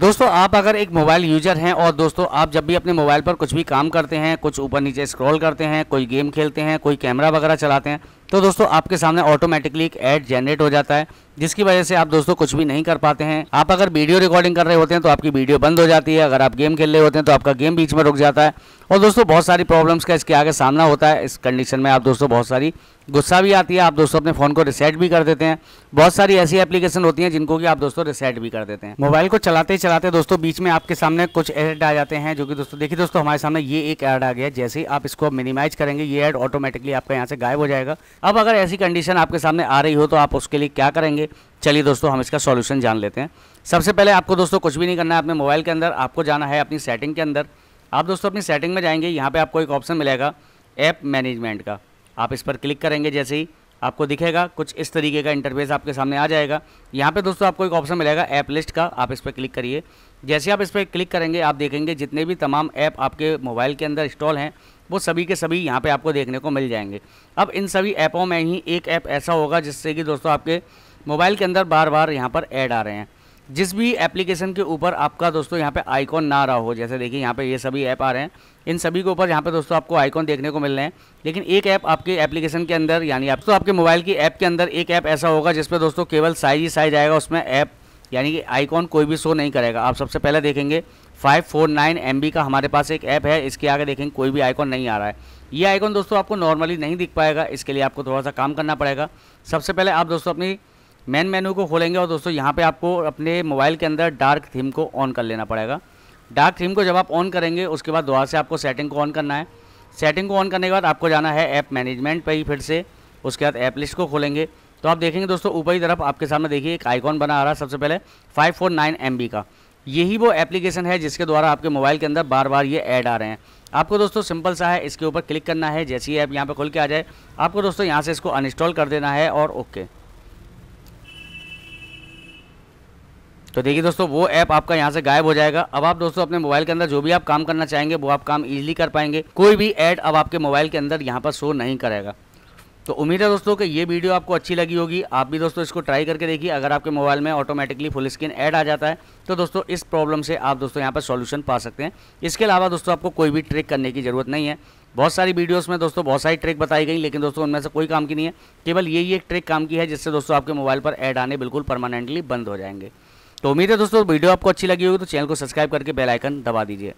दोस्तों आप अगर एक मोबाइल यूजर हैं और दोस्तों आप जब भी अपने मोबाइल पर कुछ भी काम करते हैं कुछ ऊपर नीचे स्क्रॉल करते हैं कोई गेम खेलते हैं कोई कैमरा वगैरह चलाते हैं तो दोस्तों आपके सामने ऑटोमेटिकली एक ऐड जनरेट हो जाता है जिसकी वजह से आप दोस्तों कुछ भी नहीं कर पाते हैं आप अगर वीडियो रिकॉर्डिंग कर रहे होते हैं तो आपकी वीडियो बंद हो जाती है अगर आप गेम खेल रहे होते हैं तो आपका गेम बीच में रुक जाता है और दोस्तों बहुत सारी प्रॉब्लम्स का इसके आगे सामना होता है इस कंडीशन में आप दोस्तों बहुत सारी गुस्सा भी आती है आप दोस्तों अपने फ़ोन को रिसेट भी कर देते हैं बहुत सारी ऐसी एप्लीकेशन होती हैं जिनको कि आप दोस्तों रिसेट भी कर देते हैं मोबाइल को चलाते ही चलाते दोस्तों बीच में आपके सामने कुछ एड आ जाते हैं जो कि दोस्तों देखिए दोस्तों हमारे सामने ये एक ऐड आ गया जैसे ही आप इसको मिनिमाइज करेंगे ये ऐड ऑटोमेटिकली आपका यहाँ से गायब हो जाएगा अब अगर ऐसी कंडीशन आपके सामने आ रही हो तो आप उसके लिए क्या करेंगे चलिए दोस्तों हम इसका सॉल्यूशन जान लेते हैं सबसे पहले आपको दोस्तों कुछ भी नहीं करना है अपने मोबाइल के अंदर आपको जाना है अपनी सेटिंग के अंदर आप दोस्तों अपनी सेटिंग में जाएंगे यहाँ पर आपको एक ऑप्शन मिलेगा ऐप मैनेजमेंट का आप इस पर क्लिक करेंगे जैसे ही आपको दिखेगा कुछ इस तरीके का इंटरफेस आपके सामने आ जाएगा यहाँ पे दोस्तों आपको एक ऑप्शन मिलेगा ऐप लिस्ट का आप इस पर क्लिक करिए जैसे आप इस पर क्लिक करेंगे आप देखेंगे जितने भी तमाम ऐप आपके मोबाइल के अंदर इंस्टॉल हैं वो सभी के सभी यहाँ पे आपको देखने को मिल जाएंगे अब इन सभी ऐपों में ही एक ऐप ऐसा होगा जिससे कि दोस्तों आपके मोबाइल के अंदर बार बार यहाँ पर ऐड आ रहे हैं जिस भी एप्लीकेशन के ऊपर आपका दोस्तों यहाँ पे आइकॉन ना रहा हो जैसे देखिए यहाँ पे ये सभी ऐप आ रहे हैं इन सभी के ऊपर यहाँ पे दोस्तों आपको आइकॉन देखने को मिल रहे हैं लेकिन एक ऐप आपके एप्लीकेशन के अंदर यानी आप तो आपके मोबाइल की ऐप के अंदर एक ऐप ऐसा होगा जिस पर दोस्तों केवल साइज ही साइज आएगा उसमें ऐप यानी कि आइकॉन कोई भी शो नहीं करेगा आप सबसे पहले देखेंगे 549 फोर का हमारे पास एक ऐप है इसके आगे देखेंगे कोई भी आइकॉन नहीं आ रहा है ये आइकॉन दोस्तों आपको नॉर्मली नहीं दिख पाएगा इसके लिए आपको थोड़ा सा काम करना पड़ेगा सबसे पहले आप दोस्तों अपनी मेन मेनू को खोलेंगे और दोस्तों यहाँ पर आपको अपने मोबाइल के अंदर डार्क थीम को ऑन कर लेना पड़ेगा डार्क थीम को जब आप ऑन करेंगे उसके बाद दोबारा से आपको सेटिंग को ऑन करना है सेटिंग को ऑन करने के बाद आपको जाना है ऐप मैनेजमेंट पर ही फिर से उसके बाद ऐप लिस्ट को खोलेंगे तो आप देखेंगे दोस्तों ऊपर की तरफ आपके सामने देखिए एक आइकॉन बना आ रहा है सबसे पहले 549 फोर का यही वो एप्लीकेशन है जिसके द्वारा आपके मोबाइल के अंदर बार बार ये ऐड आ रहे हैं आपको दोस्तों सिंपल सा है इसके ऊपर क्लिक करना है जैसे ही ऐप यहाँ पर खुल के आ जाए आपको दोस्तों यहाँ से इसको अनइंस्टॉल कर देना है और ओके तो देखिए दोस्तों वो ऐप आपका यहाँ से गायब हो जाएगा अब आप दोस्तों अपने मोबाइल के अंदर जो भी आप काम करना चाहेंगे वो आप काम इजीली कर पाएंगे कोई भी ऐड अब आपके मोबाइल के अंदर यहाँ पर शो नहीं करेगा तो उम्मीद है दोस्तों कि ये वीडियो आपको अच्छी लगी होगी आप भी दोस्तों इसको ट्राई करके देखिए अगर आपके मोबाइल में ऑटोमेटिकली फुल स्क्रीन ऐड आ जाता है तो दोस्तों इस प्रॉब्लम से आप दोस्तों यहाँ पर सॉल्यूशन पा सकते हैं इसके अलावा दोस्तों आपको कोई भी ट्रिक करने की ज़रूरत नहीं है बहुत सारी वीडियोस में दोस्तों बहुत सारी ट्रिक बताई गई लेकिन दोस्तों उनमें से कोई काम की नहीं है केवल यही एक ट्रिक काम की है जिससे दोस्तों आपके मोबाइल पर ऐड आने बिल्कुल परमानेंटली बंद हो जाएंगे तो उम्मीद है दोस्तों वीडियो आपको अच्छी लगी होगी तो चैनल को सब्सक्राइब करके बेलाइकन दबा दीजिए